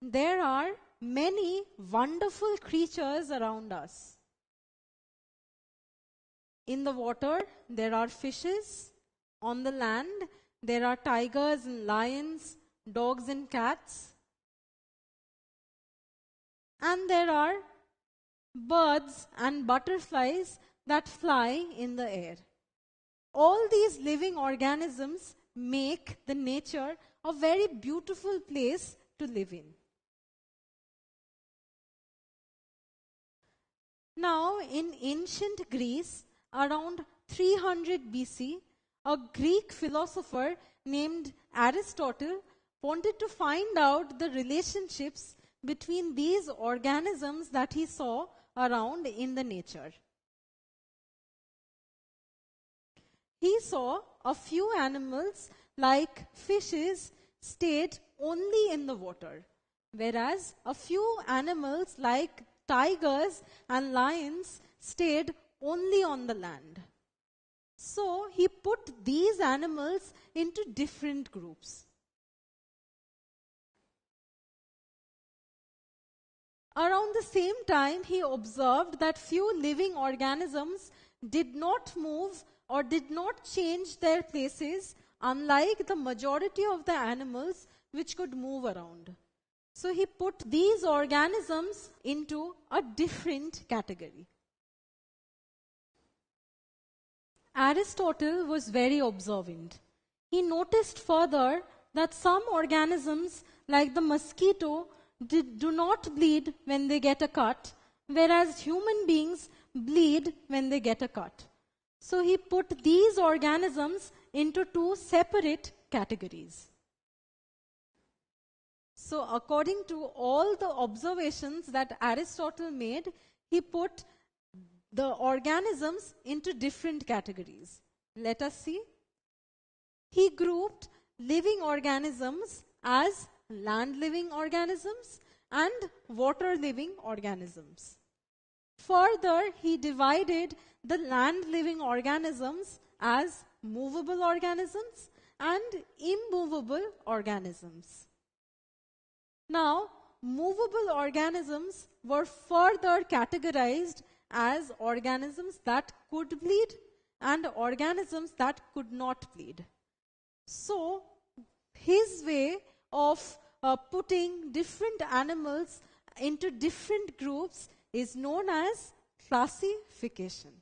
There are many wonderful creatures around us. In the water, there are fishes. On the land, there are tigers and lions, dogs and cats. And there are birds and butterflies that fly in the air. All these living organisms make the nature a very beautiful place to live in. Now, in ancient Greece, around 300 BC, a Greek philosopher named Aristotle wanted to find out the relationships between these organisms that he saw around in the nature. He saw a few animals like fishes stayed only in the water, whereas a few animals like tigers and lions stayed only on the land. So he put these animals into different groups. Around the same time, he observed that few living organisms did not move or did not change their places, unlike the majority of the animals which could move around. So he put these organisms into a different category. Aristotle was very observant. He noticed further that some organisms, like the mosquito, did, do not bleed when they get a cut, whereas human beings bleed when they get a cut. So he put these organisms into two separate categories. So, according to all the observations that Aristotle made, he put the organisms into different categories. Let us see. He grouped living organisms as land living organisms and water living organisms. Further, he divided the land living organisms as movable organisms and immovable organisms. Now, movable organisms were further categorized as organisms that could bleed and organisms that could not bleed. So, his way of uh, putting different animals into different groups is known as classification.